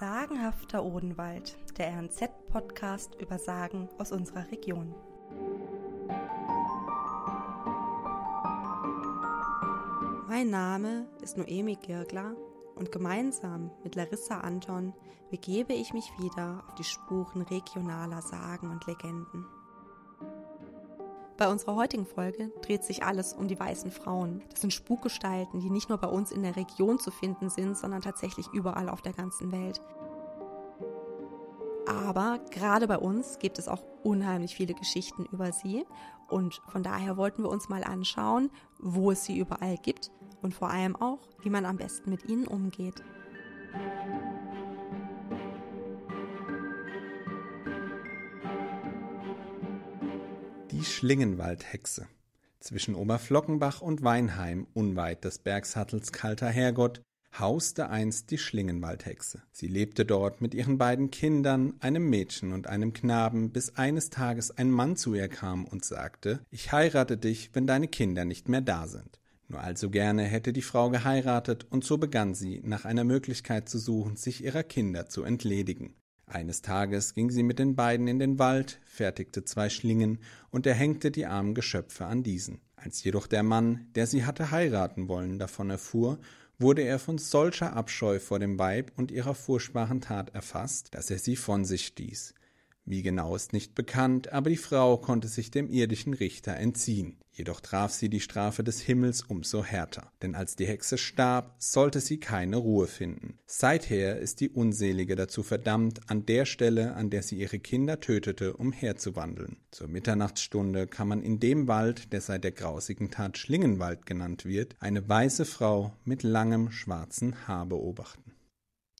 Sagenhafter Odenwald, der RNZ-Podcast über Sagen aus unserer Region. Mein Name ist Noemi Girgler und gemeinsam mit Larissa Anton begebe ich mich wieder auf die Spuren regionaler Sagen und Legenden. Bei unserer heutigen Folge dreht sich alles um die weißen Frauen. Das sind Spukgestalten, die nicht nur bei uns in der Region zu finden sind, sondern tatsächlich überall auf der ganzen Welt. Aber gerade bei uns gibt es auch unheimlich viele Geschichten über sie und von daher wollten wir uns mal anschauen, wo es sie überall gibt und vor allem auch, wie man am besten mit ihnen umgeht. Schlingenwaldhexe. Zwischen Oberflockenbach und Weinheim, unweit des Bergsattels Kalter Hergott, hauste einst die Schlingenwaldhexe. Sie lebte dort mit ihren beiden Kindern, einem Mädchen und einem Knaben, bis eines Tages ein Mann zu ihr kam und sagte, ich heirate dich, wenn deine Kinder nicht mehr da sind. Nur allzu gerne hätte die Frau geheiratet, und so begann sie, nach einer Möglichkeit zu suchen, sich ihrer Kinder zu entledigen. Eines Tages ging sie mit den beiden in den Wald, fertigte zwei Schlingen und erhängte die armen Geschöpfe an diesen. Als jedoch der Mann, der sie hatte heiraten wollen, davon erfuhr, wurde er von solcher Abscheu vor dem Weib und ihrer furchtbaren Tat erfasst, dass er sie von sich stieß. Wie genau ist nicht bekannt, aber die Frau konnte sich dem irdischen Richter entziehen. Jedoch traf sie die Strafe des Himmels umso härter, denn als die Hexe starb, sollte sie keine Ruhe finden. Seither ist die Unselige dazu verdammt, an der Stelle, an der sie ihre Kinder tötete, umherzuwandeln. Zur Mitternachtsstunde kann man in dem Wald, der seit der grausigen Tat Schlingenwald genannt wird, eine weiße Frau mit langem schwarzen Haar beobachten.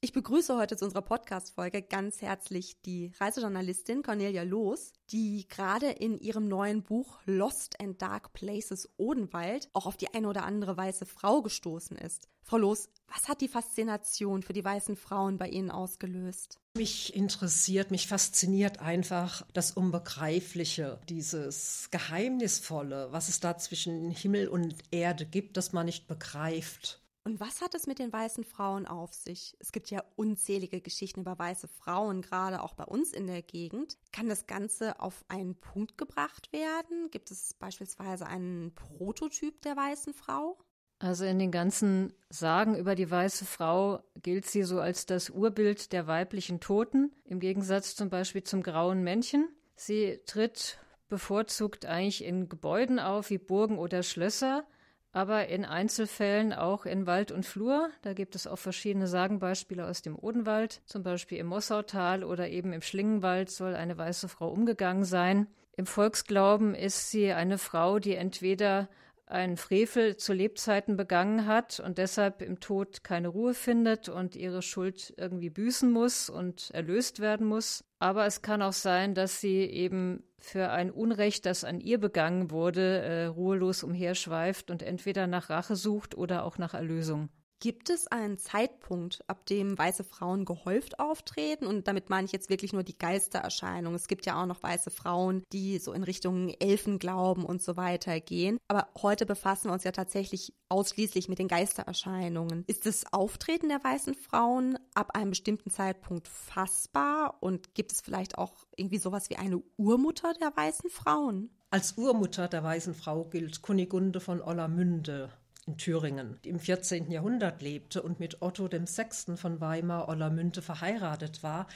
Ich begrüße heute zu unserer Podcast-Folge ganz herzlich die Reisejournalistin Cornelia Loos, die gerade in ihrem neuen Buch Lost and Dark Places Odenwald auch auf die eine oder andere weiße Frau gestoßen ist. Frau Loos, was hat die Faszination für die weißen Frauen bei Ihnen ausgelöst? Mich interessiert, mich fasziniert einfach das Unbegreifliche, dieses Geheimnisvolle, was es da zwischen Himmel und Erde gibt, das man nicht begreift. Und was hat es mit den weißen Frauen auf sich? Es gibt ja unzählige Geschichten über weiße Frauen, gerade auch bei uns in der Gegend. Kann das Ganze auf einen Punkt gebracht werden? Gibt es beispielsweise einen Prototyp der weißen Frau? Also in den ganzen Sagen über die weiße Frau gilt sie so als das Urbild der weiblichen Toten, im Gegensatz zum Beispiel zum grauen Männchen. Sie tritt bevorzugt eigentlich in Gebäuden auf wie Burgen oder Schlösser aber in Einzelfällen auch in Wald und Flur. Da gibt es auch verschiedene Sagenbeispiele aus dem Odenwald. Zum Beispiel im Mossautal oder eben im Schlingenwald soll eine weiße Frau umgegangen sein. Im Volksglauben ist sie eine Frau, die entweder einen Frevel zu Lebzeiten begangen hat und deshalb im Tod keine Ruhe findet und ihre Schuld irgendwie büßen muss und erlöst werden muss. Aber es kann auch sein, dass sie eben für ein Unrecht, das an ihr begangen wurde, äh, ruhelos umherschweift und entweder nach Rache sucht oder auch nach Erlösung. Gibt es einen Zeitpunkt, ab dem weiße Frauen gehäuft auftreten? Und damit meine ich jetzt wirklich nur die Geistererscheinung. Es gibt ja auch noch weiße Frauen, die so in Richtung Elfenglauben und so weiter gehen. Aber heute befassen wir uns ja tatsächlich ausschließlich mit den Geistererscheinungen. Ist das Auftreten der weißen Frauen ab einem bestimmten Zeitpunkt fassbar? Und gibt es vielleicht auch irgendwie sowas wie eine Urmutter der weißen Frauen? Als Urmutter der weißen Frau gilt Kunigunde von Ollermünde in Thüringen, die im 14. Jahrhundert lebte und mit Otto VI. von Weimar-Ollermünde verheiratet war,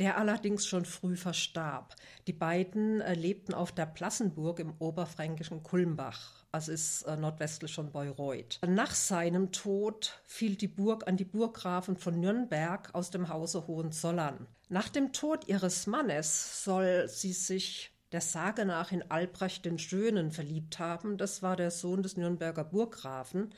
der allerdings schon früh verstarb. Die beiden äh, lebten auf der Plassenburg im oberfränkischen Kulmbach. Das also ist äh, nordwestlich von Bayreuth. Nach seinem Tod fiel die Burg an die Burggrafen von Nürnberg aus dem Hause Hohenzollern. Nach dem Tod ihres Mannes soll sie sich der Sage nach in Albrecht den Schönen verliebt haben. Das war der Sohn des Nürnberger Burggrafen,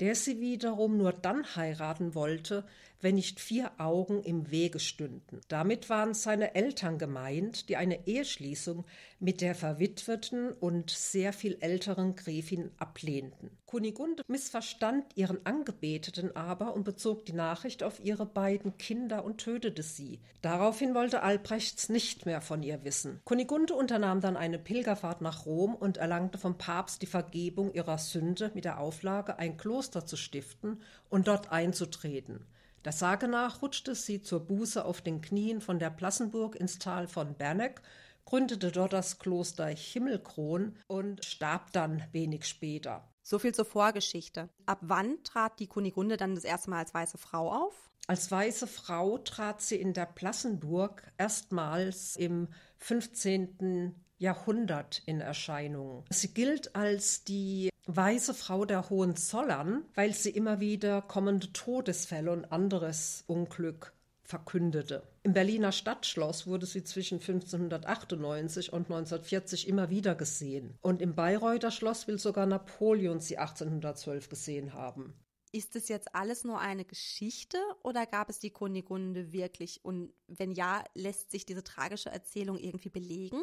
der sie wiederum nur dann heiraten wollte, wenn nicht vier Augen im Wege stünden. Damit waren seine Eltern gemeint, die eine Eheschließung mit der verwitweten und sehr viel älteren Gräfin ablehnten. Kunigunde missverstand ihren Angebeteten aber und bezog die Nachricht auf ihre beiden Kinder und tötete sie. Daraufhin wollte Albrechts nicht mehr von ihr wissen. Kunigunde unternahm dann eine Pilgerfahrt nach Rom und erlangte vom Papst die Vergebung ihrer Sünde mit der Auflage, ein Kloster zu stiften und dort einzutreten. Der Sage nach rutschte sie zur Buße auf den Knien von der Plassenburg ins Tal von Berneck, gründete dort das Kloster Himmelkron und starb dann wenig später. So viel zur Vorgeschichte. Ab wann trat die Kunigunde dann das erste Mal als weiße Frau auf? Als weiße Frau trat sie in der Plassenburg erstmals im 15. Jahrhundert in Erscheinung. Sie gilt als die weiße Frau der Hohenzollern, weil sie immer wieder kommende Todesfälle und anderes Unglück verkündete. Im Berliner Stadtschloss wurde sie zwischen 1598 und 1940 immer wieder gesehen. Und im Bayreuther Schloss will sogar Napoleon sie 1812 gesehen haben. Ist es jetzt alles nur eine Geschichte oder gab es die Kunigunde wirklich? Und wenn ja, lässt sich diese tragische Erzählung irgendwie belegen?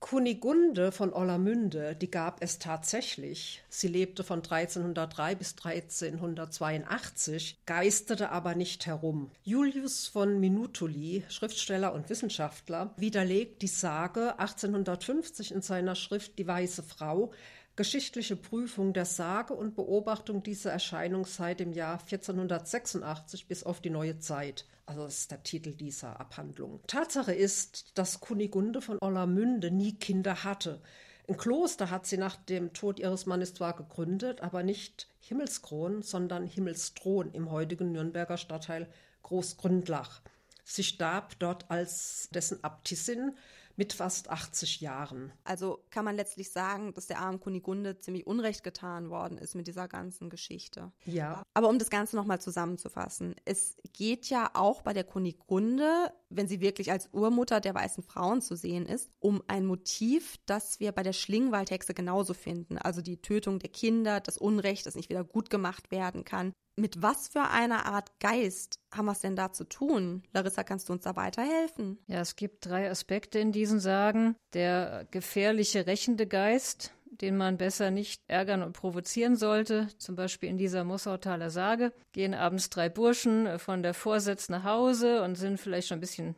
Kunigunde von Ollermünde, die gab es tatsächlich. Sie lebte von 1303 bis 1382, geisterte aber nicht herum. Julius von Minutoli, Schriftsteller und Wissenschaftler, widerlegt die Sage 1850 in seiner Schrift Die Weiße Frau, Geschichtliche Prüfung der Sage und Beobachtung dieser Erscheinung seit dem Jahr 1486 bis auf die neue Zeit. Also das ist der Titel dieser Abhandlung. Tatsache ist, dass Kunigunde von Ollamünde nie Kinder hatte. Ein Kloster hat sie nach dem Tod ihres Mannes zwar gegründet, aber nicht Himmelskron, sondern Himmelsthron im heutigen Nürnberger Stadtteil Großgründlach. Sie starb dort als dessen Abtissin mit fast 80 Jahren. Also kann man letztlich sagen, dass der armen Kunigunde ziemlich Unrecht getan worden ist mit dieser ganzen Geschichte. Ja. Aber um das Ganze nochmal zusammenzufassen, es geht ja auch bei der Kunigunde, wenn sie wirklich als Urmutter der weißen Frauen zu sehen ist, um ein Motiv, das wir bei der Schlingwaldhexe genauso finden. Also die Tötung der Kinder, das Unrecht, das nicht wieder gut gemacht werden kann, mit was für einer Art Geist haben wir es denn da zu tun? Larissa, kannst du uns da weiterhelfen? Ja, es gibt drei Aspekte in diesen Sagen. Der gefährliche rächende Geist, den man besser nicht ärgern und provozieren sollte. Zum Beispiel in dieser Mossautaler Sage gehen abends drei Burschen von der Vorsitz nach Hause und sind vielleicht schon ein bisschen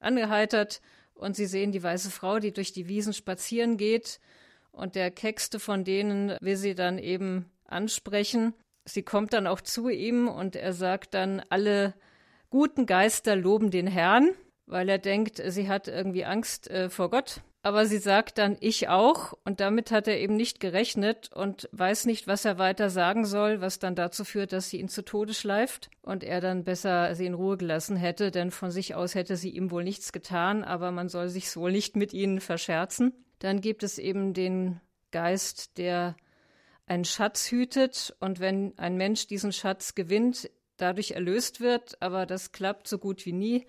angeheitert und sie sehen die weiße Frau, die durch die Wiesen spazieren geht und der Kekste von denen will sie dann eben ansprechen Sie kommt dann auch zu ihm und er sagt dann, alle guten Geister loben den Herrn, weil er denkt, sie hat irgendwie Angst äh, vor Gott. Aber sie sagt dann, ich auch. Und damit hat er eben nicht gerechnet und weiß nicht, was er weiter sagen soll, was dann dazu führt, dass sie ihn zu Tode schleift und er dann besser sie in Ruhe gelassen hätte, denn von sich aus hätte sie ihm wohl nichts getan, aber man soll sich's wohl nicht mit ihnen verscherzen. Dann gibt es eben den Geist der einen Schatz hütet und wenn ein Mensch diesen Schatz gewinnt, dadurch erlöst wird, aber das klappt so gut wie nie.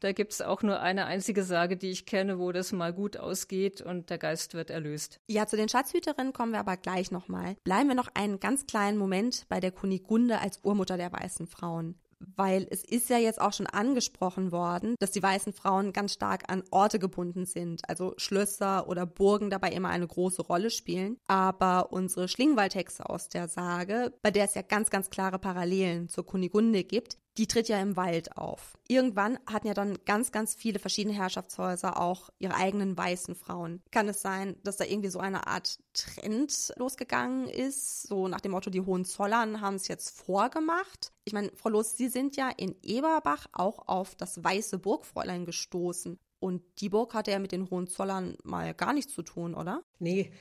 Da gibt es auch nur eine einzige Sage, die ich kenne, wo das mal gut ausgeht und der Geist wird erlöst. Ja, zu den Schatzhüterinnen kommen wir aber gleich nochmal. Bleiben wir noch einen ganz kleinen Moment bei der Kunigunde als Urmutter der weißen Frauen weil es ist ja jetzt auch schon angesprochen worden, dass die weißen Frauen ganz stark an Orte gebunden sind, also Schlösser oder Burgen dabei immer eine große Rolle spielen. Aber unsere Schlingwaldhexe aus der Sage, bei der es ja ganz, ganz klare Parallelen zur Kunigunde gibt, die tritt ja im Wald auf. Irgendwann hatten ja dann ganz, ganz viele verschiedene Herrschaftshäuser auch ihre eigenen weißen Frauen. Kann es sein, dass da irgendwie so eine Art Trend losgegangen ist? So nach dem Motto, die Hohenzollern haben es jetzt vorgemacht. Ich meine, Frau Los, Sie sind ja in Eberbach auch auf das weiße Burgfräulein gestoßen. Und die Burg hatte ja mit den Hohenzollern mal gar nichts zu tun, oder? Nee,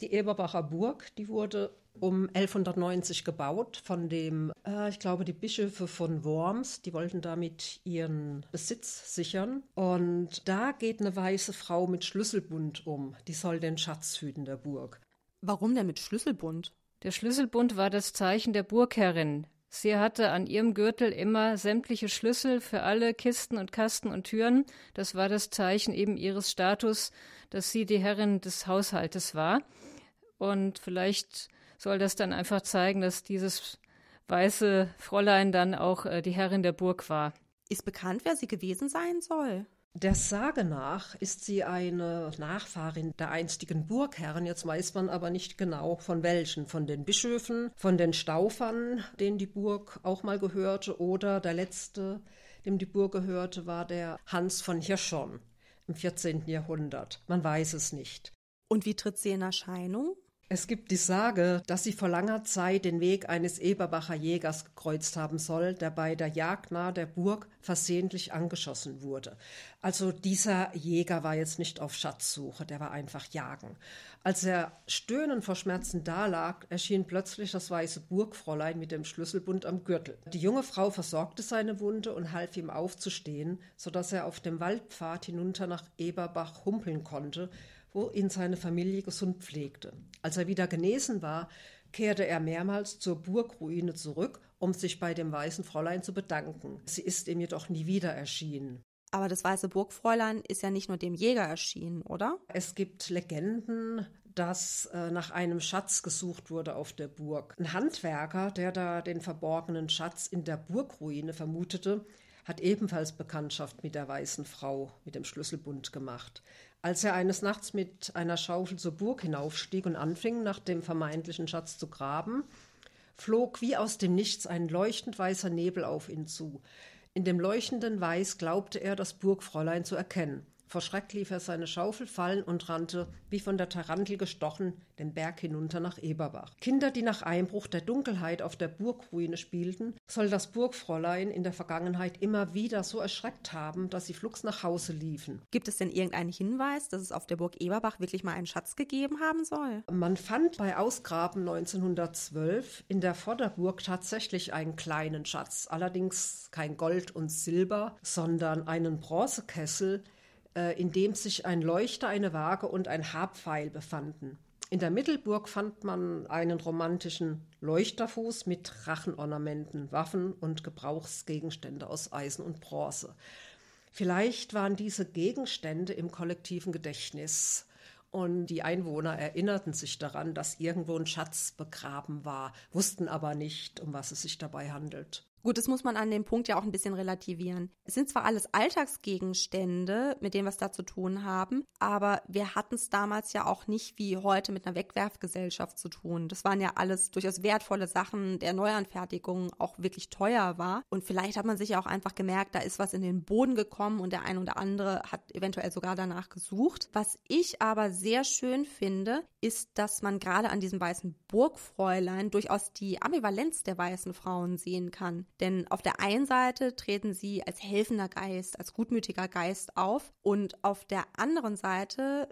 die Eberbacher Burg, die wurde um 1190 gebaut von dem, äh, ich glaube, die Bischöfe von Worms. Die wollten damit ihren Besitz sichern. Und da geht eine weiße Frau mit Schlüsselbund um. Die soll den Schatz hüten der Burg. Warum denn mit Schlüsselbund? Der Schlüsselbund war das Zeichen der Burgherrin. Sie hatte an ihrem Gürtel immer sämtliche Schlüssel für alle Kisten und Kasten und Türen. Das war das Zeichen eben ihres Status, dass sie die Herrin des Haushaltes war. Und vielleicht soll das dann einfach zeigen, dass dieses weiße Fräulein dann auch äh, die Herrin der Burg war. Ist bekannt, wer sie gewesen sein soll? Der Sage nach ist sie eine Nachfahrin der einstigen Burgherren. Jetzt weiß man aber nicht genau von welchen. Von den Bischöfen, von den Staufern, denen die Burg auch mal gehörte, oder der letzte, dem die Burg gehörte, war der Hans von Hirschhorn im 14. Jahrhundert. Man weiß es nicht. Und wie tritt sie in Erscheinung? Es gibt die Sage, dass sie vor langer Zeit den Weg eines Eberbacher Jägers gekreuzt haben soll, der bei der Jagd nahe der Burg versehentlich angeschossen wurde. Also dieser Jäger war jetzt nicht auf Schatzsuche, der war einfach jagen. Als er stöhnend vor Schmerzen dalag, erschien plötzlich das weiße Burgfräulein mit dem Schlüsselbund am Gürtel. Die junge Frau versorgte seine Wunde und half ihm aufzustehen, so dass er auf dem Waldpfad hinunter nach Eberbach humpeln konnte wo ihn seine Familie gesund pflegte. Als er wieder genesen war, kehrte er mehrmals zur Burgruine zurück, um sich bei dem weißen Fräulein zu bedanken. Sie ist ihm jedoch nie wieder erschienen. Aber das weiße Burgfräulein ist ja nicht nur dem Jäger erschienen, oder? Es gibt Legenden, dass äh, nach einem Schatz gesucht wurde auf der Burg. Ein Handwerker, der da den verborgenen Schatz in der Burgruine vermutete, hat ebenfalls Bekanntschaft mit der weißen Frau, mit dem Schlüsselbund gemacht. Als er eines Nachts mit einer Schaufel zur Burg hinaufstieg und anfing, nach dem vermeintlichen Schatz zu graben, flog wie aus dem Nichts ein leuchtend weißer Nebel auf ihn zu. In dem leuchtenden Weiß glaubte er, das Burgfräulein zu erkennen. Vor Schreck lief er seine Schaufel fallen und rannte, wie von der Tarantel gestochen, den Berg hinunter nach Eberbach. Kinder, die nach Einbruch der Dunkelheit auf der Burgruine spielten, soll das Burgfräulein in der Vergangenheit immer wieder so erschreckt haben, dass sie flugs nach Hause liefen. Gibt es denn irgendeinen Hinweis, dass es auf der Burg Eberbach wirklich mal einen Schatz gegeben haben soll? Man fand bei Ausgraben 1912 in der Vorderburg tatsächlich einen kleinen Schatz, allerdings kein Gold und Silber, sondern einen Bronzekessel, äh, in dem sich ein Leuchter, eine Waage und ein Habpfeil befanden. In der Mittelburg fand man einen romantischen Leuchterfuß mit Drachenornamenten, Waffen und Gebrauchsgegenstände aus Eisen und Bronze. Vielleicht waren diese Gegenstände im kollektiven Gedächtnis und die Einwohner erinnerten sich daran, dass irgendwo ein Schatz begraben war, wussten aber nicht, um was es sich dabei handelt. Gut, das muss man an dem Punkt ja auch ein bisschen relativieren. Es sind zwar alles Alltagsgegenstände, mit denen wir es da zu tun haben, aber wir hatten es damals ja auch nicht wie heute mit einer Wegwerfgesellschaft zu tun. Das waren ja alles durchaus wertvolle Sachen, der Neuanfertigung auch wirklich teuer war. Und vielleicht hat man sich ja auch einfach gemerkt, da ist was in den Boden gekommen und der ein oder andere hat eventuell sogar danach gesucht. Was ich aber sehr schön finde, ist, dass man gerade an diesem weißen Burgfräulein durchaus die Ambivalenz der weißen Frauen sehen kann. Denn auf der einen Seite treten sie als helfender Geist, als gutmütiger Geist auf und auf der anderen Seite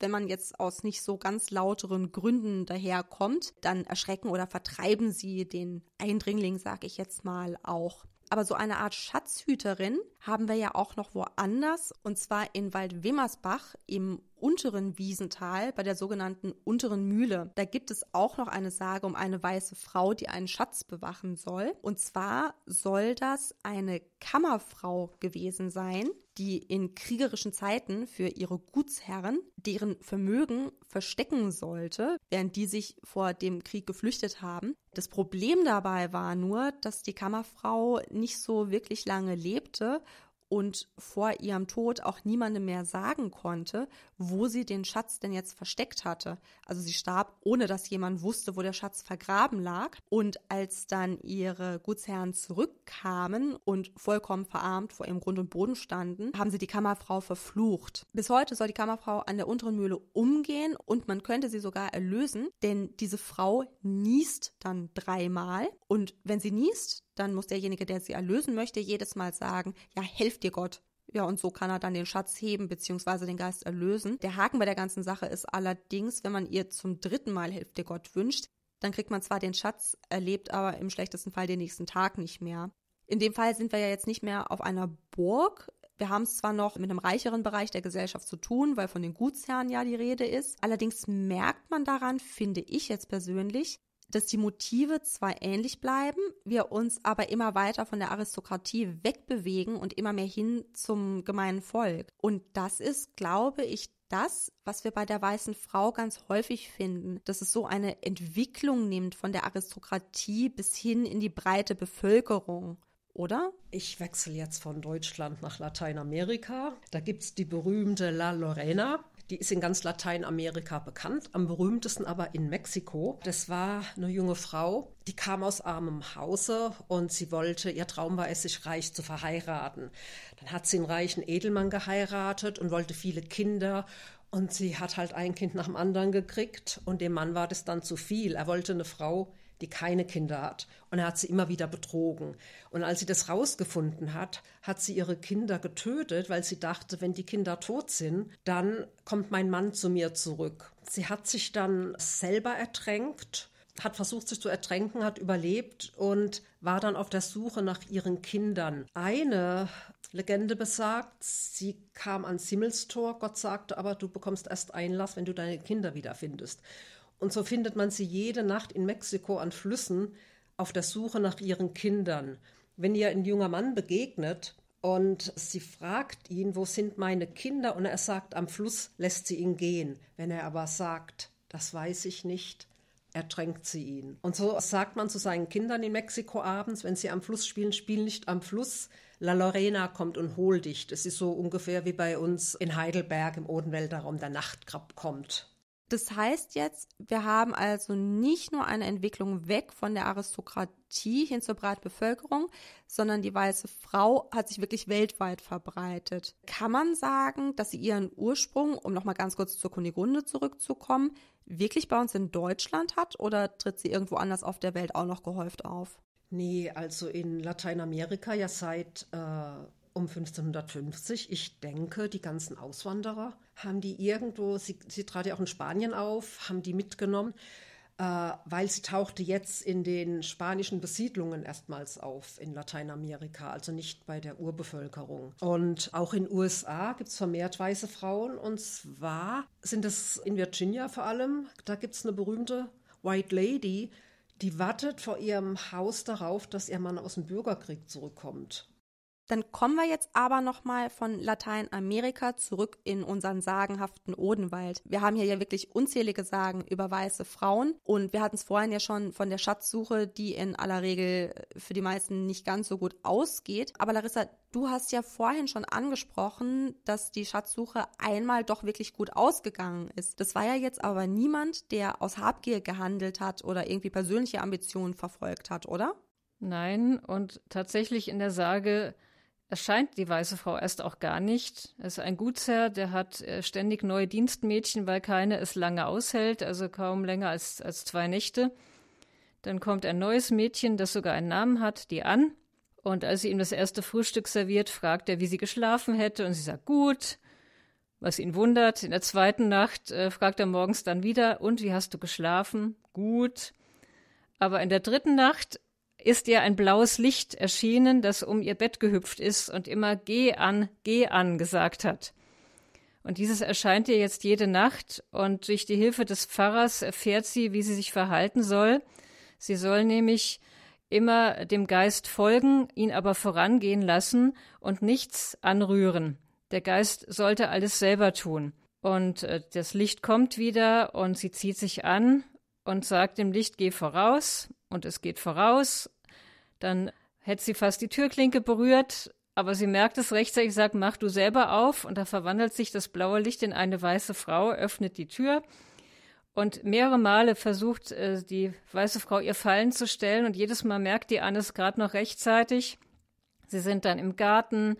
wenn man jetzt aus nicht so ganz lauteren Gründen daherkommt, dann erschrecken oder vertreiben sie den Eindringling, sag ich jetzt mal auch. Aber so eine Art Schatzhüterin haben wir ja auch noch woanders, und zwar in Waldwimmersbach im unteren Wiesental bei der sogenannten unteren Mühle. Da gibt es auch noch eine Sage um eine weiße Frau, die einen Schatz bewachen soll. Und zwar soll das eine Kammerfrau gewesen sein, die in kriegerischen Zeiten für ihre Gutsherren deren Vermögen verstecken sollte, während die sich vor dem Krieg geflüchtet haben. Das Problem dabei war nur, dass die Kammerfrau nicht so wirklich lange lebte und vor ihrem Tod auch niemandem mehr sagen konnte, wo sie den Schatz denn jetzt versteckt hatte. Also sie starb, ohne dass jemand wusste, wo der Schatz vergraben lag. Und als dann ihre Gutsherren zurückkamen und vollkommen verarmt vor ihrem Grund und Boden standen, haben sie die Kammerfrau verflucht. Bis heute soll die Kammerfrau an der unteren Mühle umgehen und man könnte sie sogar erlösen, denn diese Frau niest dann dreimal und wenn sie niest, dann muss derjenige, der sie erlösen möchte, jedes Mal sagen, ja, helft dir Gott. Ja, und so kann er dann den Schatz heben beziehungsweise den Geist erlösen. Der Haken bei der ganzen Sache ist allerdings, wenn man ihr zum dritten Mal helft dir Gott wünscht, dann kriegt man zwar den Schatz, erlebt aber im schlechtesten Fall den nächsten Tag nicht mehr. In dem Fall sind wir ja jetzt nicht mehr auf einer Burg. Wir haben es zwar noch mit einem reicheren Bereich der Gesellschaft zu tun, weil von den Gutsherren ja die Rede ist. Allerdings merkt man daran, finde ich jetzt persönlich, dass die Motive zwar ähnlich bleiben, wir uns aber immer weiter von der Aristokratie wegbewegen und immer mehr hin zum gemeinen Volk. Und das ist, glaube ich, das, was wir bei der weißen Frau ganz häufig finden, dass es so eine Entwicklung nimmt von der Aristokratie bis hin in die breite Bevölkerung oder? Ich wechsle jetzt von Deutschland nach Lateinamerika. Da gibt es die berühmte La Lorena. Die ist in ganz Lateinamerika bekannt, am berühmtesten aber in Mexiko. Das war eine junge Frau, die kam aus armem Hause und sie wollte, ihr Traum war es, sich reich zu verheiraten. Dann hat sie einen reichen Edelmann geheiratet und wollte viele Kinder und sie hat halt ein Kind nach dem anderen gekriegt und dem Mann war das dann zu viel. Er wollte eine Frau, die keine Kinder hat. Und er hat sie immer wieder betrogen. Und als sie das rausgefunden hat, hat sie ihre Kinder getötet, weil sie dachte, wenn die Kinder tot sind, dann kommt mein Mann zu mir zurück. Sie hat sich dann selber ertränkt hat versucht, sich zu ertränken, hat überlebt und war dann auf der Suche nach ihren Kindern. Eine Legende besagt, sie kam ans Himmelstor, Gott sagte aber, du bekommst erst Einlass, wenn du deine Kinder wiederfindest. Und so findet man sie jede Nacht in Mexiko an Flüssen auf der Suche nach ihren Kindern. Wenn ihr ein junger Mann begegnet und sie fragt ihn, wo sind meine Kinder? Und er sagt, am Fluss lässt sie ihn gehen. Wenn er aber sagt, das weiß ich nicht, ertränkt sie ihn. Und so sagt man zu seinen Kindern in Mexiko abends, wenn sie am Fluss spielen, spiel nicht am Fluss. La Lorena kommt und hol dich. Das ist so ungefähr wie bei uns in Heidelberg im Odenwälder Raum der Nachtkrab kommt das heißt jetzt, wir haben also nicht nur eine Entwicklung weg von der Aristokratie hin zur Breitbevölkerung, sondern die weiße Frau hat sich wirklich weltweit verbreitet. Kann man sagen, dass sie ihren Ursprung, um nochmal ganz kurz zur Kunigunde zurückzukommen, wirklich bei uns in Deutschland hat oder tritt sie irgendwo anders auf der Welt auch noch gehäuft auf? Nee, also in Lateinamerika ja seit äh, um 1550. Ich denke, die ganzen Auswanderer haben die irgendwo, sie, sie trat ja auch in Spanien auf, haben die mitgenommen, äh, weil sie tauchte jetzt in den spanischen Besiedlungen erstmals auf in Lateinamerika, also nicht bei der Urbevölkerung. Und auch in USA gibt es vermehrt weiße Frauen und zwar sind es in Virginia vor allem, da gibt es eine berühmte White Lady, die wartet vor ihrem Haus darauf, dass ihr Mann aus dem Bürgerkrieg zurückkommt. Dann kommen wir jetzt aber nochmal von Lateinamerika zurück in unseren sagenhaften Odenwald. Wir haben hier ja wirklich unzählige Sagen über weiße Frauen und wir hatten es vorhin ja schon von der Schatzsuche, die in aller Regel äh, für die meisten nicht ganz so gut ausgeht. Aber Larissa, du hast ja vorhin schon angesprochen, dass die Schatzsuche einmal doch wirklich gut ausgegangen ist. Das war ja jetzt aber niemand, der aus Habgier gehandelt hat oder irgendwie persönliche Ambitionen verfolgt hat, oder? Nein, und tatsächlich in der Sage erscheint die weiße Frau erst auch gar nicht. Es ist ein Gutsherr, der hat äh, ständig neue Dienstmädchen, weil keine es lange aushält, also kaum länger als, als zwei Nächte. Dann kommt ein neues Mädchen, das sogar einen Namen hat, die an. Und als sie ihm das erste Frühstück serviert, fragt er, wie sie geschlafen hätte, und sie sagt gut. Was ihn wundert, in der zweiten Nacht äh, fragt er morgens dann wieder, und wie hast du geschlafen? Gut. Aber in der dritten Nacht ist ihr ein blaues Licht erschienen, das um ihr Bett gehüpft ist und immer Geh an, geh an gesagt hat. Und dieses erscheint ihr jetzt jede Nacht und durch die Hilfe des Pfarrers erfährt sie, wie sie sich verhalten soll. Sie soll nämlich immer dem Geist folgen, ihn aber vorangehen lassen und nichts anrühren. Der Geist sollte alles selber tun. Und äh, das Licht kommt wieder und sie zieht sich an und sagt dem Licht, geh voraus. Und es geht voraus dann hätte sie fast die Türklinke berührt, aber sie merkt es rechtzeitig, sagt, mach du selber auf. Und da verwandelt sich das blaue Licht in eine weiße Frau, öffnet die Tür. Und mehrere Male versucht äh, die weiße Frau ihr Fallen zu stellen und jedes Mal merkt die Anne es gerade noch rechtzeitig. Sie sind dann im Garten,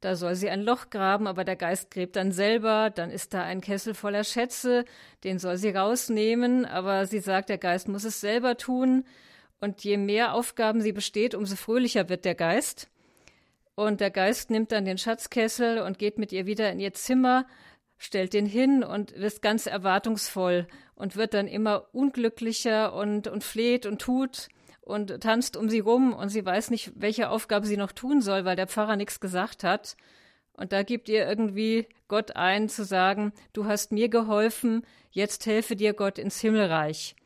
da soll sie ein Loch graben, aber der Geist gräbt dann selber, dann ist da ein Kessel voller Schätze, den soll sie rausnehmen, aber sie sagt, der Geist muss es selber tun. Und je mehr Aufgaben sie besteht, umso fröhlicher wird der Geist. Und der Geist nimmt dann den Schatzkessel und geht mit ihr wieder in ihr Zimmer, stellt den hin und ist ganz erwartungsvoll und wird dann immer unglücklicher und, und fleht und tut und tanzt um sie rum und sie weiß nicht, welche Aufgabe sie noch tun soll, weil der Pfarrer nichts gesagt hat. Und da gibt ihr irgendwie Gott ein, zu sagen, du hast mir geholfen, jetzt helfe dir Gott ins Himmelreich.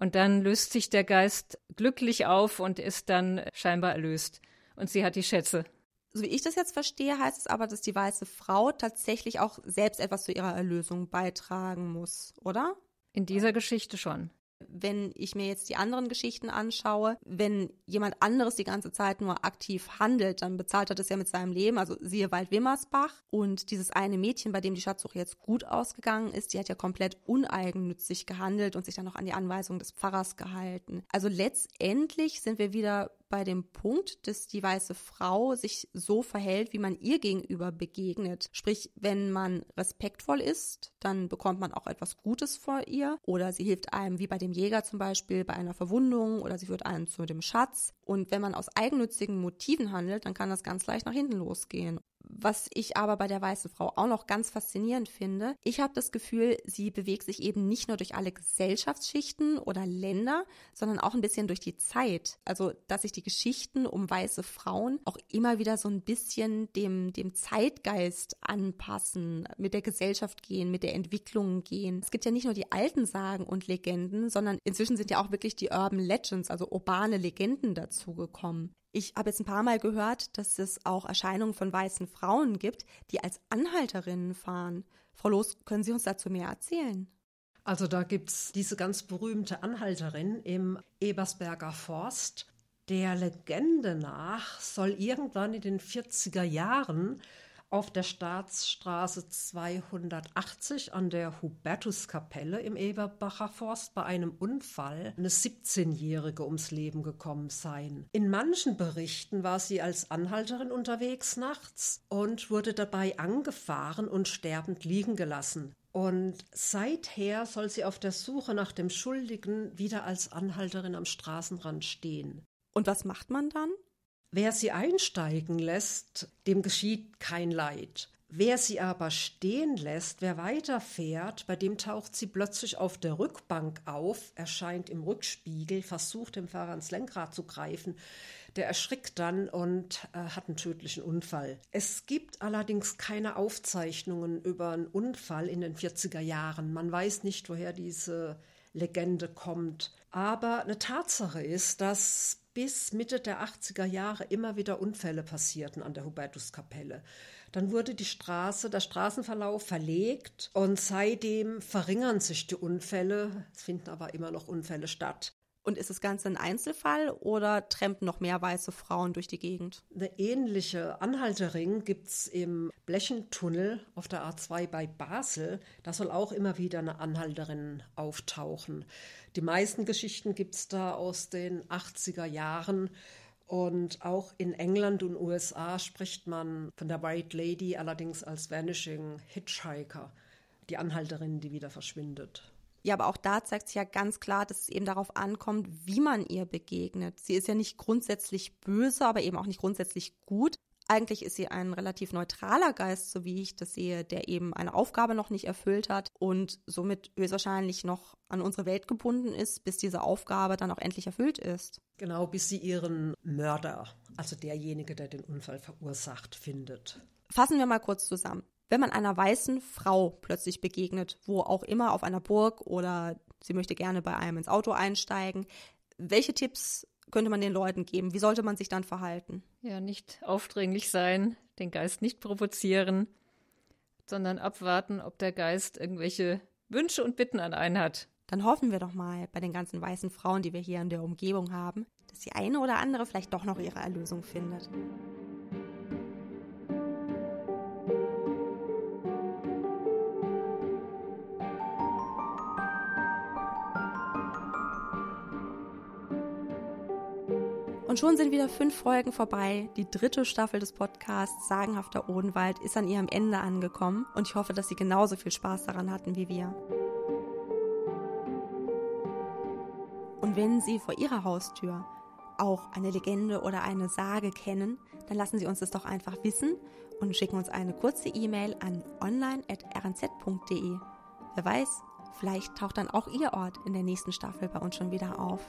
Und dann löst sich der Geist glücklich auf und ist dann scheinbar erlöst. Und sie hat die Schätze. So wie ich das jetzt verstehe, heißt es aber, dass die weiße Frau tatsächlich auch selbst etwas zu ihrer Erlösung beitragen muss, oder? In dieser Geschichte schon. Wenn ich mir jetzt die anderen Geschichten anschaue, wenn jemand anderes die ganze Zeit nur aktiv handelt, dann bezahlt er das ja mit seinem Leben. Also siehe Wald-Wimmersbach und dieses eine Mädchen, bei dem die Schatzsuche jetzt gut ausgegangen ist, die hat ja komplett uneigennützig gehandelt und sich dann noch an die Anweisung des Pfarrers gehalten. Also letztendlich sind wir wieder bei dem Punkt, dass die weiße Frau sich so verhält, wie man ihr gegenüber begegnet. Sprich, wenn man respektvoll ist, dann bekommt man auch etwas Gutes vor ihr oder sie hilft einem, wie bei dem Jäger zum Beispiel, bei einer Verwundung oder sie führt einem zu dem Schatz. Und wenn man aus eigennützigen Motiven handelt, dann kann das ganz leicht nach hinten losgehen was ich aber bei der weißen Frau auch noch ganz faszinierend finde, ich habe das Gefühl, sie bewegt sich eben nicht nur durch alle Gesellschaftsschichten oder Länder, sondern auch ein bisschen durch die Zeit. Also, dass sich die Geschichten um weiße Frauen auch immer wieder so ein bisschen dem, dem Zeitgeist anpassen, mit der Gesellschaft gehen, mit der Entwicklung gehen. Es gibt ja nicht nur die alten Sagen und Legenden, sondern inzwischen sind ja auch wirklich die Urban Legends, also urbane Legenden dazugekommen. Ich habe jetzt ein paar Mal gehört, dass es auch Erscheinungen von weißen Frauen gibt, die als Anhalterinnen fahren. Frau Loos, können Sie uns dazu mehr erzählen? Also da gibt es diese ganz berühmte Anhalterin im Ebersberger Forst. Der Legende nach soll irgendwann in den 40er Jahren auf der Staatsstraße 280 an der Hubertuskapelle im Eberbacher Forst bei einem Unfall eine 17-Jährige ums Leben gekommen sein. In manchen Berichten war sie als Anhalterin unterwegs nachts und wurde dabei angefahren und sterbend liegen gelassen. Und seither soll sie auf der Suche nach dem Schuldigen wieder als Anhalterin am Straßenrand stehen. Und was macht man dann? Wer sie einsteigen lässt, dem geschieht kein Leid. Wer sie aber stehen lässt, wer weiterfährt, bei dem taucht sie plötzlich auf der Rückbank auf, erscheint im Rückspiegel, versucht dem Fahrer ans Lenkrad zu greifen, der erschrickt dann und äh, hat einen tödlichen Unfall. Es gibt allerdings keine Aufzeichnungen über einen Unfall in den 40er Jahren. Man weiß nicht, woher diese Legende kommt. Aber eine Tatsache ist, dass bis Mitte der 80er Jahre immer wieder Unfälle passierten an der Hubertuskapelle. Dann wurde die Straße, der Straßenverlauf verlegt und seitdem verringern sich die Unfälle. Es finden aber immer noch Unfälle statt. Und ist das Ganze ein Einzelfall oder trampen noch mehr weiße Frauen durch die Gegend? Eine ähnliche Anhalterin gibt es im Blechentunnel auf der A2 bei Basel. Da soll auch immer wieder eine Anhalterin auftauchen. Die meisten Geschichten gibt es da aus den 80er Jahren. Und auch in England und USA spricht man von der White Lady allerdings als Vanishing Hitchhiker, die Anhalterin, die wieder verschwindet. Ja, aber auch da zeigt sich ja ganz klar, dass es eben darauf ankommt, wie man ihr begegnet. Sie ist ja nicht grundsätzlich böse, aber eben auch nicht grundsätzlich gut. Eigentlich ist sie ein relativ neutraler Geist, so wie ich das sehe, der eben eine Aufgabe noch nicht erfüllt hat und somit höchstwahrscheinlich noch an unsere Welt gebunden ist, bis diese Aufgabe dann auch endlich erfüllt ist. Genau, bis sie ihren Mörder, also derjenige, der den Unfall verursacht, findet. Fassen wir mal kurz zusammen wenn man einer weißen Frau plötzlich begegnet, wo auch immer, auf einer Burg oder sie möchte gerne bei einem ins Auto einsteigen, welche Tipps könnte man den Leuten geben? Wie sollte man sich dann verhalten? Ja, nicht aufdringlich sein, den Geist nicht provozieren, sondern abwarten, ob der Geist irgendwelche Wünsche und Bitten an einen hat. Dann hoffen wir doch mal bei den ganzen weißen Frauen, die wir hier in der Umgebung haben, dass die eine oder andere vielleicht doch noch ihre Erlösung findet. Und schon sind wieder fünf Folgen vorbei. Die dritte Staffel des Podcasts Sagenhafter Odenwald ist an ihrem Ende angekommen und ich hoffe, dass Sie genauso viel Spaß daran hatten wie wir. Und wenn Sie vor Ihrer Haustür auch eine Legende oder eine Sage kennen, dann lassen Sie uns das doch einfach wissen und schicken uns eine kurze E-Mail an online.rnz.de. Wer weiß, vielleicht taucht dann auch Ihr Ort in der nächsten Staffel bei uns schon wieder auf.